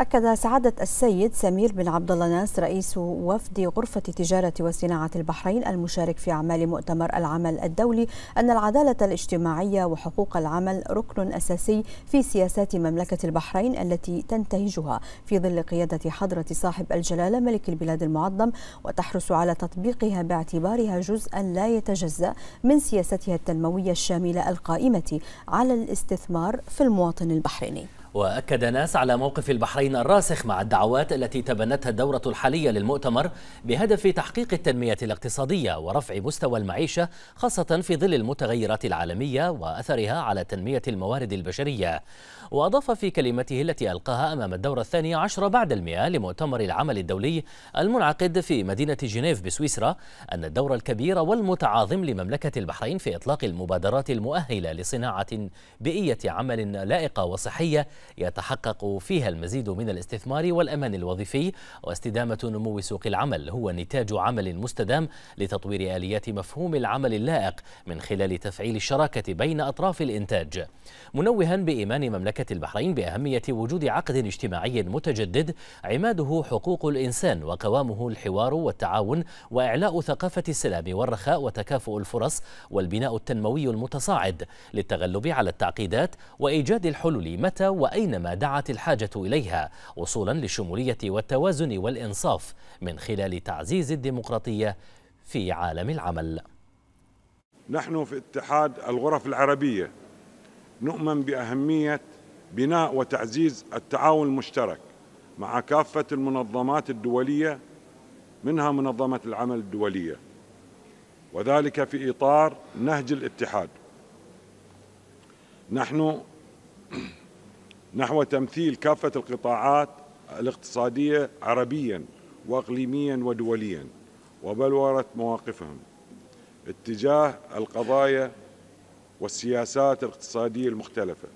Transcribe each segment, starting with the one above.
أكد سعادة السيد سمير بن عبد الله ناس رئيس وفد غرفة تجارة وصناعة البحرين المشارك في أعمال مؤتمر العمل الدولي أن العدالة الاجتماعية وحقوق العمل ركن أساسي في سياسات مملكة البحرين التي تنتهجها في ظل قيادة حضرة صاحب الجلالة ملك البلاد المعظم وتحرص على تطبيقها باعتبارها جزءا لا يتجزأ من سياستها التنموية الشاملة القائمة على الاستثمار في المواطن البحريني وأكد ناس على موقف البحرين الراسخ مع الدعوات التي تبنتها الدورة الحالية للمؤتمر بهدف تحقيق التنمية الاقتصادية ورفع مستوى المعيشة خاصة في ظل المتغيرات العالمية وأثرها على تنمية الموارد البشرية وأضاف في كلمته التي ألقاها أمام الدورة الثانية عشر بعد المئة لمؤتمر العمل الدولي المنعقد في مدينة جنيف بسويسرا أن الدور الكبير والمتعاظم لمملكة البحرين في إطلاق المبادرات المؤهلة لصناعة بيئية عمل لائقة وصحية يتحقق فيها المزيد من الاستثمار والأمان الوظيفي واستدامة نمو سوق العمل هو نتاج عمل مستدام لتطوير آليات مفهوم العمل اللائق من خلال تفعيل الشراكة بين أطراف الإنتاج منوها بإيمان مملكة البحرين بأهمية وجود عقد اجتماعي متجدد عماده حقوق الإنسان وقوامه الحوار والتعاون وإعلاء ثقافة السلام والرخاء وتكافؤ الفرص والبناء التنموي المتصاعد للتغلب على التعقيدات وإيجاد الحلول متى وأي أينما دعت الحاجة إليها وصولا للشمولية والتوازن والإنصاف من خلال تعزيز الديمقراطية في عالم العمل نحن في اتحاد الغرف العربية نؤمن بأهمية بناء وتعزيز التعاون المشترك مع كافة المنظمات الدولية منها منظمة العمل الدولية وذلك في إطار نهج الاتحاد نحن نحو تمثيل كافة القطاعات الاقتصادية عربيا وإقليميا ودوليا وبلورة مواقفهم اتجاه القضايا والسياسات الاقتصادية المختلفة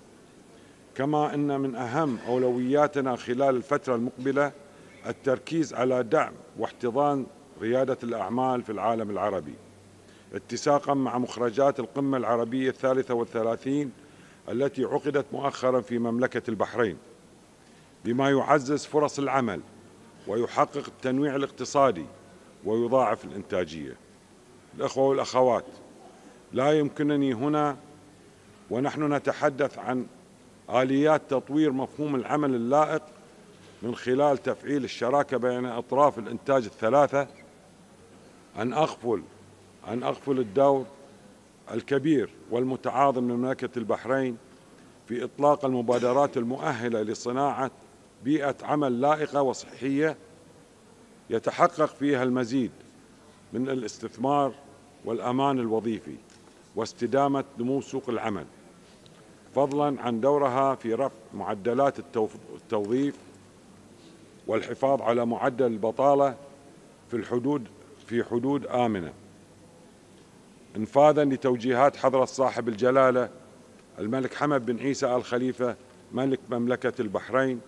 كما أن من أهم أولوياتنا خلال الفترة المقبلة التركيز على دعم واحتضان ريادة الأعمال في العالم العربي اتساقا مع مخرجات القمة العربية الثالثة والثلاثين التي عقدت مؤخرا في مملكة البحرين بما يعزز فرص العمل ويحقق التنويع الاقتصادي ويضاعف الإنتاجية الأخوة والأخوات لا يمكنني هنا ونحن نتحدث عن آليات تطوير مفهوم العمل اللائق من خلال تفعيل الشراكة بين أطراف الإنتاج الثلاثة أن أغفل أن أغفل الدور الكبير والمتعاظم لمملكة البحرين في إطلاق المبادرات المؤهلة لصناعة بيئة عمل لائقة وصحية يتحقق فيها المزيد من الاستثمار والأمان الوظيفي واستدامة نمو سوق العمل فضلا عن دورها في رفع معدلات التوظيف والحفاظ على معدل البطالة في الحدود في حدود آمنة انفاذا لتوجيهات حضرة صاحب الجلالة الملك حمد بن عيسى آل خليفة ملك مملكة البحرين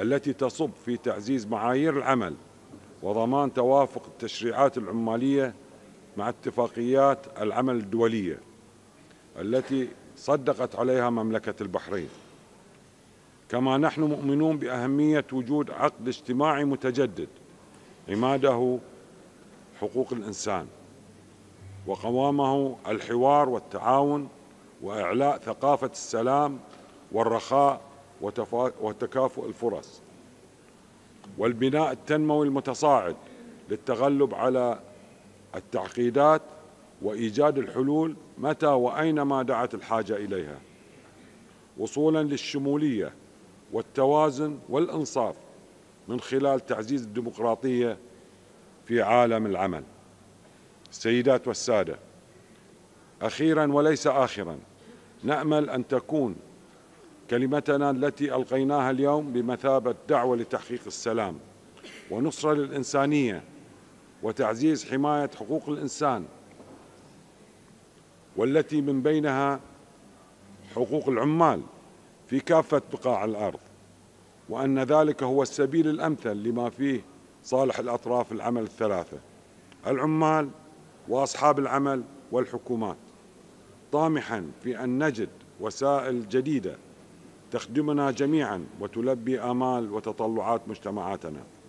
التي تصب في تعزيز معايير العمل وضمان توافق التشريعات العمالية مع اتفاقيات العمل الدولية التي صدقت عليها مملكة البحرين كما نحن مؤمنون بأهمية وجود عقد اجتماعي متجدد عماده حقوق الإنسان وقوامه الحوار والتعاون واعلاء ثقافه السلام والرخاء وتكافؤ الفرص والبناء التنموي المتصاعد للتغلب على التعقيدات وايجاد الحلول متى واينما دعت الحاجه اليها وصولا للشموليه والتوازن والانصاف من خلال تعزيز الديمقراطيه في عالم العمل السيدات والسادة أخيرا وليس آخرا نأمل أن تكون كلمتنا التي ألقيناها اليوم بمثابة دعوة لتحقيق السلام ونصرة للإنسانية وتعزيز حماية حقوق الإنسان والتي من بينها حقوق العمال في كافة بقاع الأرض وأن ذلك هو السبيل الأمثل لما فيه صالح الأطراف العمل الثلاثة العمال واصحاب العمل والحكومات طامحا في ان نجد وسائل جديده تخدمنا جميعا وتلبي امال وتطلعات مجتمعاتنا